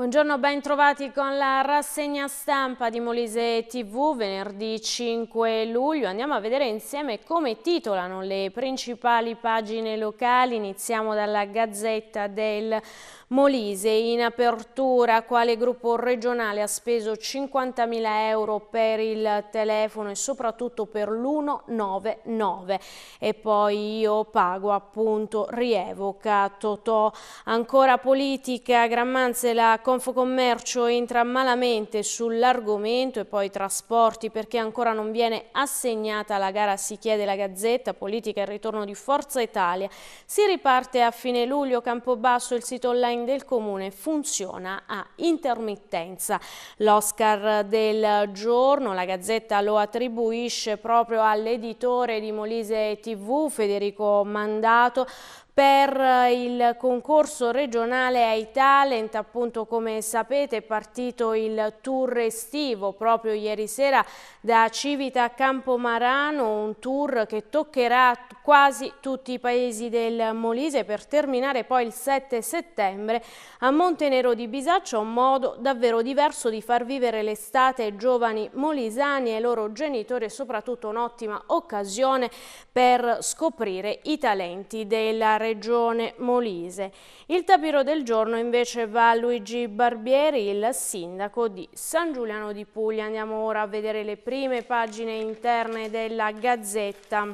Buongiorno, ben trovati con la rassegna stampa di Molise TV venerdì 5 luglio. Andiamo a vedere insieme come titolano le principali pagine locali. Iniziamo dalla Gazzetta del Molise. In apertura quale gruppo regionale ha speso 50.000 euro per il telefono e soprattutto per l'199. E poi io pago appunto rievoca Totò. Ancora politica, Grammanze la Confocommercio entra malamente sull'argomento e poi trasporti perché ancora non viene assegnata la gara si chiede la Gazzetta, politica e ritorno di Forza Italia. Si riparte a fine luglio, Campobasso, il sito online del Comune funziona a intermittenza. L'Oscar del giorno, la Gazzetta lo attribuisce proprio all'editore di Molise TV, Federico Mandato, per eh, il concorso regionale ai talent, appunto come sapete è partito il tour estivo proprio ieri sera da Civita a Campomarano, un tour che toccherà quasi tutti i paesi del Molise per terminare poi il 7 settembre a Montenero di Bisaccio, un modo davvero diverso di far vivere l'estate ai giovani molisani e ai loro genitori e soprattutto un'ottima occasione per scoprire i talenti della regione Molise. Il tapiro del giorno invece va a Luigi Barbieri, il sindaco di San Giuliano di Puglia. Andiamo ora a vedere le prime pagine interne della Gazzetta.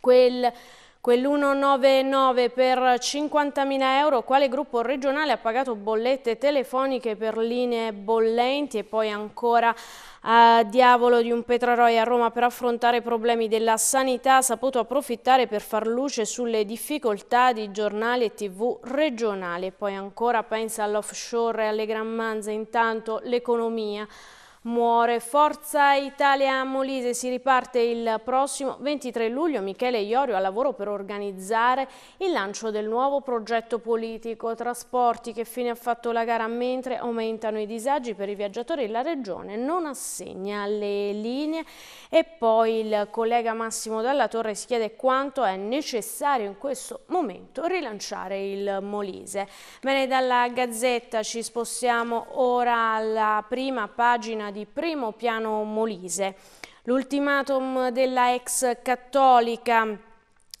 Quel Quell'199 per 50.000 euro, quale gruppo regionale ha pagato bollette telefoniche per linee bollenti e poi ancora a diavolo di un Petraroi a Roma per affrontare problemi della sanità ha saputo approfittare per far luce sulle difficoltà di giornali e tv regionali. e Poi ancora pensa all'offshore e alle grammanze, intanto l'economia muore. Forza Italia Molise si riparte il prossimo 23 luglio. Michele Iorio al lavoro per organizzare il lancio del nuovo progetto politico trasporti che fine ha fatto la gara mentre aumentano i disagi per i viaggiatori. La regione non assegna le linee e poi il collega Massimo Dalla Torre si chiede quanto è necessario in questo momento rilanciare il Molise. Bene, dalla Gazzetta ci spostiamo ora alla prima pagina di primo piano Molise. L'ultimatum della ex cattolica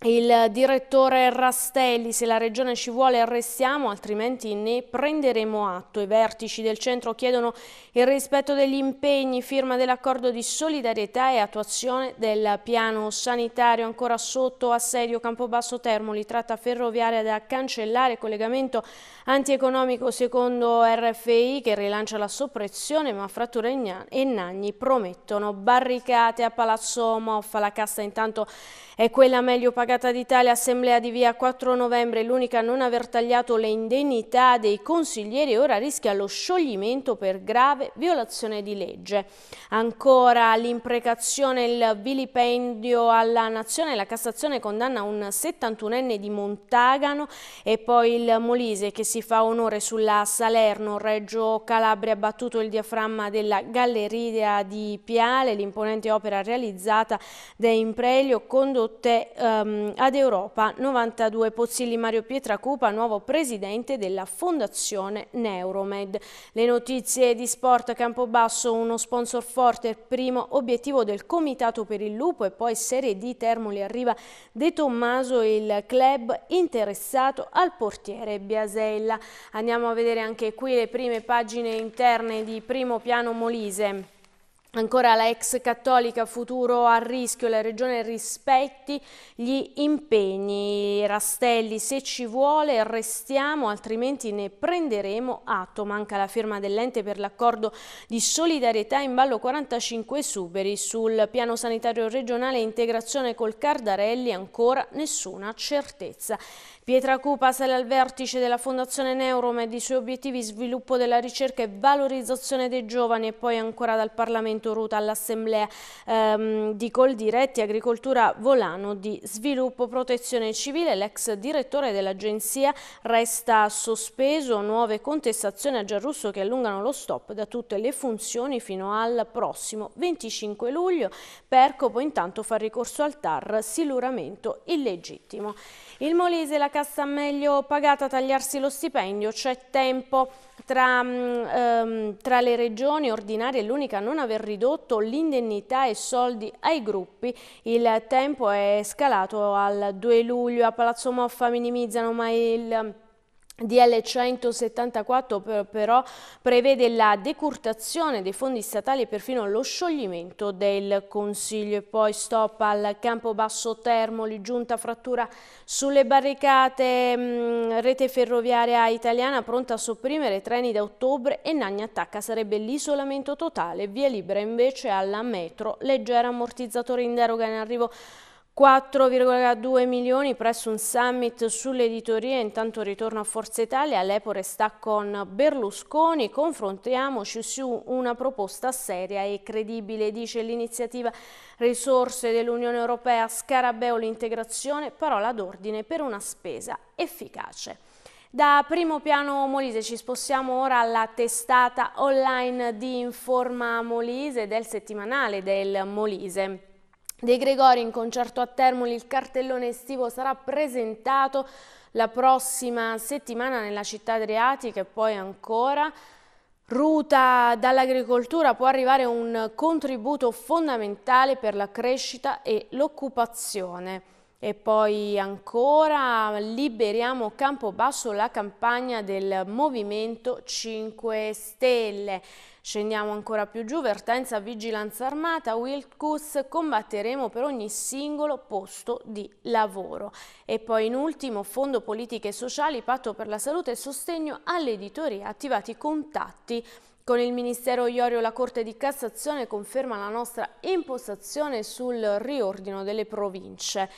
il direttore Rastelli, se la regione ci vuole arrestiamo, altrimenti ne prenderemo atto. I vertici del centro chiedono il rispetto degli impegni, firma dell'accordo di solidarietà e attuazione del piano sanitario ancora sotto assedio Campobasso Termoli, tratta ferroviaria da cancellare, collegamento antieconomico secondo RFI che rilancia la soppressione, ma Frattura e Nagni promettono barricate a Palazzo Moffa. La cassa intanto è quella meglio pagata Sinfagata d'Italia Assemblea di via 4 novembre, l'unica a non aver tagliato le indennità dei consiglieri, ora rischia lo scioglimento per grave violazione di legge. Ancora l'imprecazione, il vilipendio alla nazione, la Cassazione condanna un 71enne di Montagano e poi il Molise che si fa onore sulla Salerno, Reggio Calabria ha battuto il diaframma della Galleria di Piale, l'imponente opera realizzata da Impreglio condotte um, Ehm, ad Europa 92 Pozzilli Mario Pietra Cupa, nuovo presidente della fondazione Neuromed. Le notizie di Sport Campobasso, uno sponsor forte, primo obiettivo del Comitato per il Lupo e poi Serie D Termoli arriva De Tommaso, il club interessato al portiere Biasella. Andiamo a vedere anche qui le prime pagine interne di primo piano Molise. Ancora la ex cattolica futuro a rischio, la regione rispetti gli impegni. Rastelli, se ci vuole restiamo, altrimenti ne prenderemo atto. Manca la firma dell'ente per l'accordo di solidarietà in ballo 45 suberi. Sul piano sanitario regionale integrazione col Cardarelli ancora nessuna certezza. Pietra Cupa sale al vertice della Fondazione Neuromed, i suoi obiettivi sviluppo della ricerca e valorizzazione dei giovani e poi ancora dal Parlamento Ruta all'Assemblea ehm, di Coldiretti, Agricoltura Volano di Sviluppo Protezione Civile. L'ex direttore dell'agenzia resta sospeso, nuove contestazioni a Gianrusso che allungano lo stop da tutte le funzioni fino al prossimo 25 luglio. Percopo intanto fa ricorso al TAR, siluramento illegittimo. Il Molise, la cassa meglio pagata, a tagliarsi lo stipendio, c'è tempo. Tra, um, tra, le regioni ordinarie l'unica a non aver ridotto l'indennità e soldi ai gruppi. Il tempo è scalato al 2 luglio. A Palazzo Moffa minimizzano ma il DL 174 però prevede la decurtazione dei fondi statali e perfino lo scioglimento del Consiglio. E poi stop al campo basso Termoli, giunta frattura sulle barricate, mm, rete ferroviaria italiana pronta a sopprimere treni da ottobre e Nagna attacca sarebbe l'isolamento totale, via libera invece alla metro, leggero ammortizzatore in deroga in arrivo 4,2 milioni presso un summit sull'editoria, intanto ritorno a Forza Italia, l'Epore sta con Berlusconi, confrontiamoci su una proposta seria e credibile, dice l'iniziativa Risorse dell'Unione Europea, Scarabeo l'integrazione, parola d'ordine per una spesa efficace. Da primo piano Molise ci spostiamo ora alla testata online di Informa Molise del settimanale del Molise. De Gregori in concerto a Termoli, il cartellone estivo sarà presentato la prossima settimana nella città adriatica e poi ancora Ruta dall'agricoltura può arrivare un contributo fondamentale per la crescita e l'occupazione. E poi ancora liberiamo Campobasso la campagna del Movimento 5 Stelle. Scendiamo ancora più giù, vertenza vigilanza armata, Wilkus, combatteremo per ogni singolo posto di lavoro. E poi in ultimo, fondo politiche sociali, patto per la salute e sostegno all'editoria, attivati contatti con il Ministero Iorio la Corte di Cassazione conferma la nostra impostazione sul riordino delle province.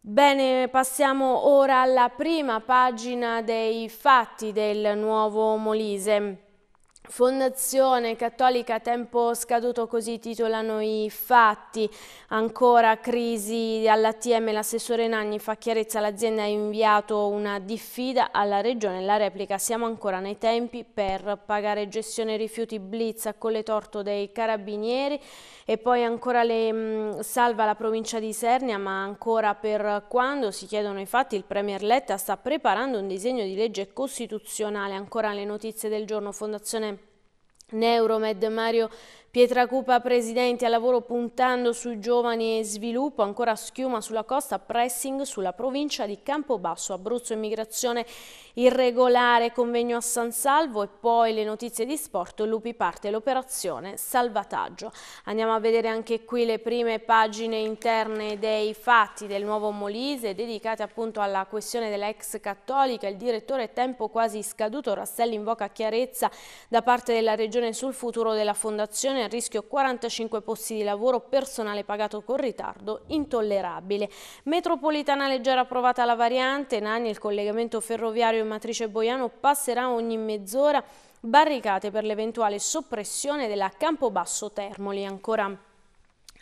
Bene, passiamo ora alla prima pagina dei fatti del nuovo Molise. Fondazione Cattolica a tempo scaduto, così titolano i fatti. Ancora crisi all'ATM, l'assessore Nanni fa chiarezza, l'azienda ha inviato una diffida alla regione. La replica, siamo ancora nei tempi per pagare gestione rifiuti blitz a Colle Torto dei Carabinieri e poi ancora le, mh, mm, salva la provincia di Sernia, ma ancora per quando si chiedono i fatti. Il Premier Letta sta preparando un disegno di legge costituzionale. Ancora le notizie del giorno, Fondazione Neuromed Mario Pietra Cupa presidente al lavoro puntando su giovani e sviluppo, ancora schiuma sulla costa, pressing sulla provincia di Campobasso, Abruzzo immigrazione irregolare, convegno a San Salvo e poi le notizie di sport, Lupi parte l'operazione salvataggio. Andiamo a vedere anche qui le prime pagine interne dei fatti del nuovo Molise dedicate appunto alla questione dell'ex cattolica, il direttore tempo quasi scaduto, Rasselli invoca chiarezza da parte della regione sul futuro della fondazione a rischio 45 posti di lavoro, personale pagato con ritardo, intollerabile. Metropolitana leggera approvata la variante, Nani il collegamento ferroviario in matrice Boiano passerà ogni mezz'ora barricate per l'eventuale soppressione della Campobasso Termoli ancora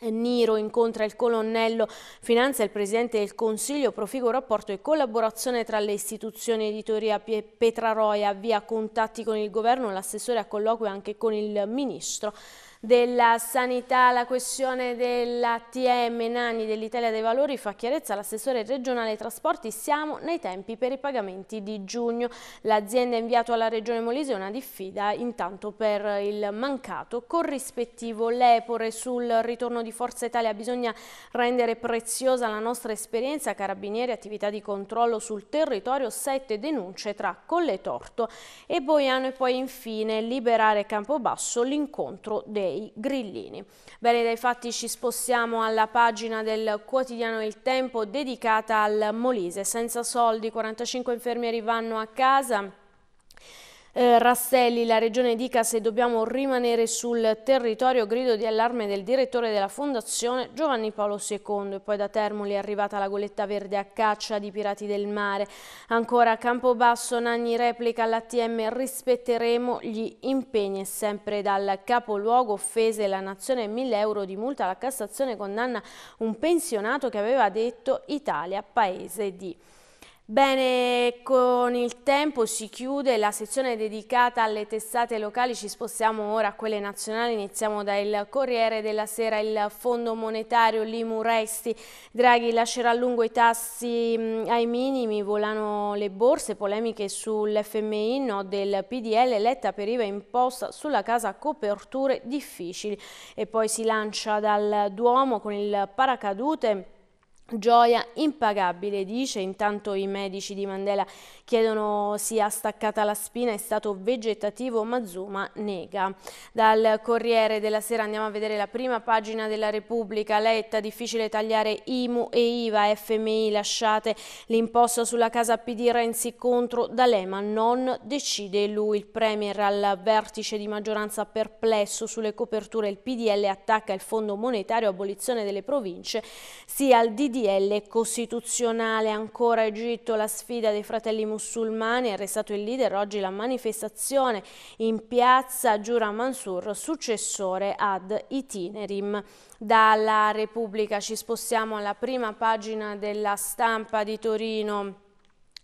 Niro incontra il colonnello Finanza il Presidente del Consiglio, proficuo rapporto e collaborazione tra le istituzioni editoria Petraroia, via contatti con il governo, l'assessore a colloquio anche con il ministro della sanità, la questione dell'ATM Nani dell'Italia dei Valori fa chiarezza all'assessore regionale ai trasporti, siamo nei tempi per i pagamenti di giugno. L'azienda ha inviato alla regione Molise una diffida intanto per il mancato corrispettivo Lepore sul ritorno di Forza Italia bisogna rendere preziosa la nostra esperienza carabinieri, attività di controllo sul territorio, sette denunce tra Colle Torto e Boiano e poi infine liberare Campobasso l'incontro del dei grillini. Bene, dai fatti ci spostiamo alla pagina del quotidiano Il Tempo dedicata al Molise. Senza soldi, 45 infermieri vanno a casa eh, Rasselli, la Regione dica se dobbiamo rimanere sul territorio, grido di allarme del direttore della Fondazione Giovanni Paolo II e poi da Termoli è arrivata la goletta verde a caccia di pirati del mare. Ancora a Campobasso Nanni replica all'ATM rispetteremo gli impegni e sempre dal capoluogo offese la nazione 1000 euro di multa, la Cassazione condanna un pensionato che aveva detto Italia paese di... Bene, con il tempo si chiude la sezione dedicata alle testate locali, ci spostiamo ora a quelle nazionali, iniziamo dal Corriere della Sera, il Fondo Monetario Limu Resti, Draghi lascerà a lungo i tassi mm, ai minimi, volano le borse, polemiche sull'FMI, no del PDL, letta per IVA imposta sulla casa coperture difficili e poi si lancia dal Duomo con il paracadute Gioia impagabile, dice, intanto i medici di Mandela chiedono sia staccata la spina, è stato vegetativo, ma Zuma nega. Dal Corriere della Sera andiamo a vedere la prima pagina della Repubblica, Letta, difficile tagliare IMU e IVA, FMI lasciate l'imposta sulla casa PD Renzi contro D'Alema, non decide lui, il Premier al vertice di maggioranza perplesso sulle coperture, il PDL attacca il fondo monetario, abolizione delle province, sia il DD DDL costituzionale, ancora Egitto, la sfida dei fratelli musulmani, arrestato il leader, oggi la manifestazione in piazza Giura Mansur, successore ad Itinerim. Dalla Repubblica ci spostiamo alla prima pagina della stampa di Torino.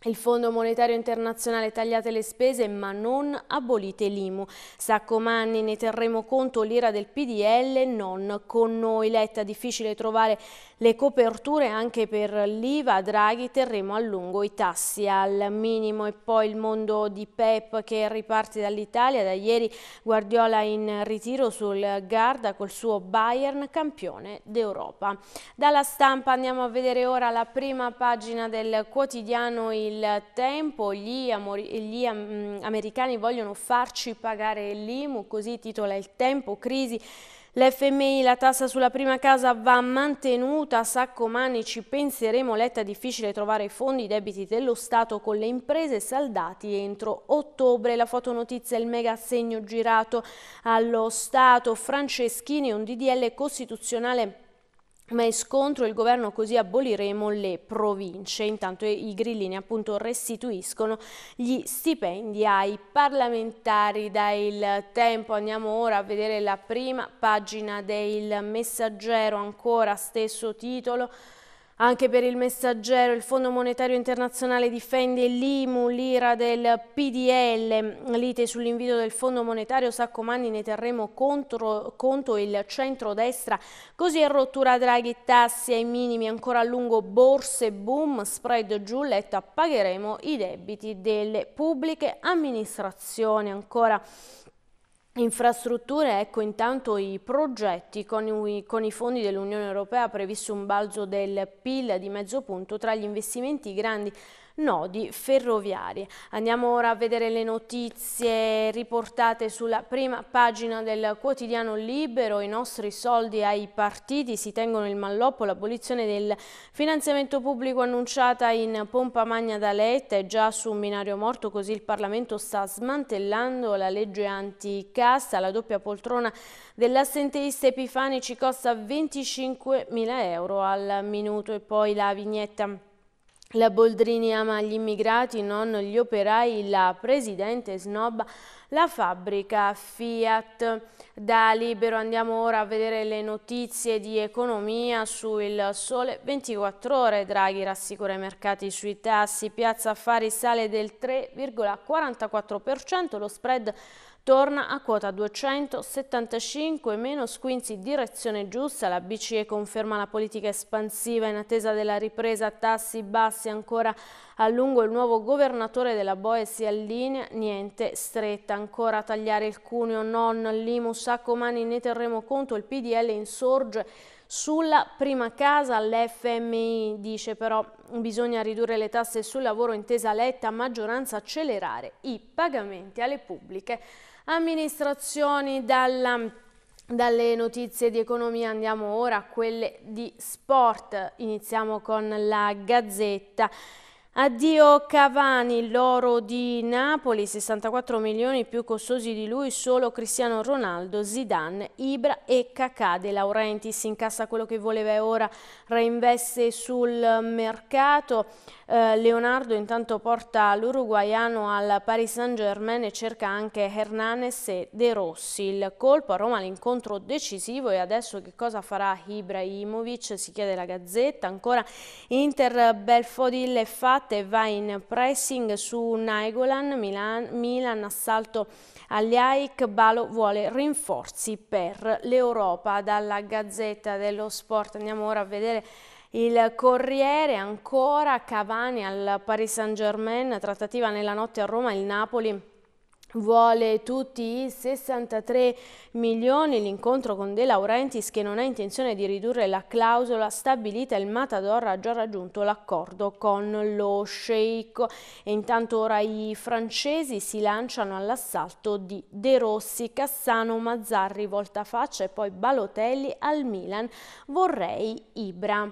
Il Fondo Monetario Internazionale tagliate le spese ma non abolite l'IMU. Sacco Manni ne terremo conto l'ira del PDL non con noi. Letta difficile trovare le coperture anche per l'IVA, Draghi, terremo a lungo i tassi al minimo e poi il mondo di Pep che riparte dall'Italia. Da ieri Guardiola in ritiro sul Garda col suo Bayern campione d'Europa. Dalla stampa andiamo a vedere ora la prima pagina del quotidiano Il Tempo. Gli, gli mm, americani vogliono farci pagare l'IMU, così titola Il Tempo, crisi L'FMI, la tassa sulla prima casa va mantenuta, sacco mani ci penseremo, letta difficile trovare i fondi, i debiti dello Stato con le imprese saldati entro ottobre. La fotonotizia è il mega assegno girato allo Stato. Franceschini, un DDL costituzionale ma è scontro il governo così aboliremo le province. Intanto i grillini appunto restituiscono gli stipendi ai parlamentari Dal tempo. Andiamo ora a vedere la prima pagina del messaggero, ancora stesso titolo. Anche per il messaggero il Fondo Monetario Internazionale difende l'IMU, l'IRA del PDL, lite sull'invito del Fondo Monetario Saccomanni ne terremo contro, conto il centro-destra. così è rottura Draghi tassi ai minimi, ancora a lungo borse, boom, spread giù, letta pagheremo i debiti delle pubbliche amministrazioni ancora. Infrastrutture, ecco intanto i progetti con i, con i fondi dell'Unione Europea ha previsto un balzo del PIL di mezzo punto tra gli investimenti grandi nodi ferroviari. Andiamo ora a vedere le notizie riportate sulla prima pagina del quotidiano Libero. I nostri soldi ai partiti si tengono il malloppo. L'abolizione del finanziamento pubblico annunciata in pompa magna da Letta è già su un binario morto, così il Parlamento sta smantellando la legge anticassa. La doppia poltrona dell'assenteista Epifani ci costa 25 mila euro al minuto e poi la vignetta la Boldrini ama gli immigrati, non gli operai, la Presidente snobba la fabbrica Fiat. Da Libero andiamo ora a vedere le notizie di economia sul Sole 24 Ore. Draghi rassicura i mercati sui tassi, Piazza Affari sale del 3,44%, lo spread torna a quota 275 meno squinzi direzione giusta, la BCE conferma la politica espansiva in attesa della ripresa a tassi bassi ancora a lungo il nuovo governatore della Boe si allinea, niente, stretta, ancora a tagliare il cuneo, non, Limu, Saccomanni, ne terremo conto, il PDL insorge sulla prima casa l'FMI dice però bisogna ridurre le tasse sul lavoro intesa letta a maggioranza accelerare i pagamenti alle pubbliche amministrazioni dalla dalle notizie di economia andiamo ora a quelle di sport. Iniziamo con la Gazzetta Addio Cavani, l'oro di Napoli, 64 milioni più costosi di lui solo Cristiano Ronaldo, Zidane, Ibra e Cacà De Laurenti. Si incassa quello che voleva e ora reinveste sul mercato. Eh, Leonardo intanto porta l'uruguaiano al Paris Saint Germain e cerca anche Hernanes e De Rossi. Il colpo a Roma l'incontro decisivo e adesso che cosa farà Ibrahimovic? Si chiede la Gazzetta. Ancora Inter Belfodil e Fat parte va in pressing su Naigolan, Milan, Milan assalto agli AIC, Balo vuole rinforzi per l'Europa. Dalla Gazzetta dello Sport andiamo ora a vedere il Corriere ancora, Cavani al Paris Saint Germain, trattativa nella notte a Roma, il Napoli vuole tutti i 63 milioni l'incontro con De Laurentiis che non ha intenzione di ridurre la clausola stabilita il Matador ha già raggiunto l'accordo con lo sceicco e intanto ora i francesi si lanciano all'assalto di De Rossi, Cassano, Mazzarri voltafaccia e poi Balotelli al Milan vorrei Ibra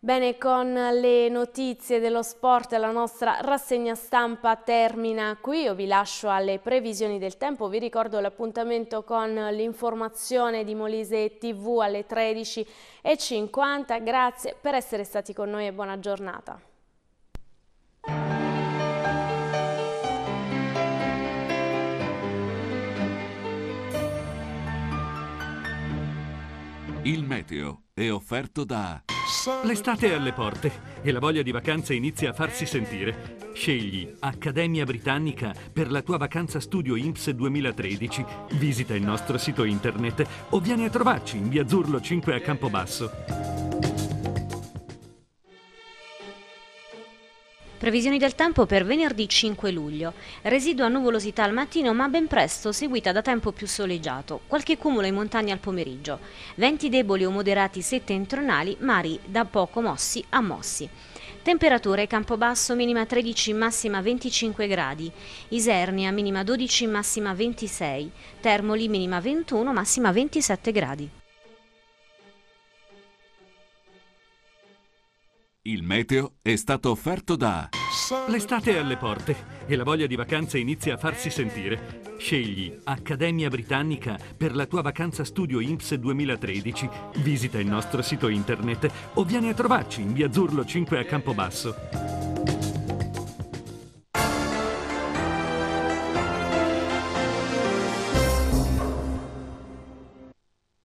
Bene, con le notizie dello sport la nostra rassegna stampa termina qui. Io vi lascio alle previsioni del tempo. Vi ricordo l'appuntamento con l'informazione di Molise TV alle 13.50. Grazie per essere stati con noi e buona giornata. Il meteo è offerto da... L'estate è alle porte e la voglia di vacanza inizia a farsi sentire. Scegli Accademia Britannica per la tua vacanza studio IMSS 2013. Visita il nostro sito internet o vieni a trovarci in via Zurlo 5 a Campobasso. Previsioni del tempo per venerdì 5 luglio. Residua nuvolosità al mattino ma ben presto seguita da tempo più soleggiato. Qualche cumulo in montagna al pomeriggio. Venti deboli o moderati settentrionali, mari da poco mossi a mossi. Temperature campo basso minima 13, massima 25 gradi, Isernia minima 12, massima 26, Termoli minima 21, massima 27 gradi. Il meteo è stato offerto da... L'estate è alle porte e la voglia di vacanze inizia a farsi sentire. Scegli Accademia Britannica per la tua vacanza studio IMSS 2013. Visita il nostro sito internet o vieni a trovarci in via Zurlo 5 a Campobasso.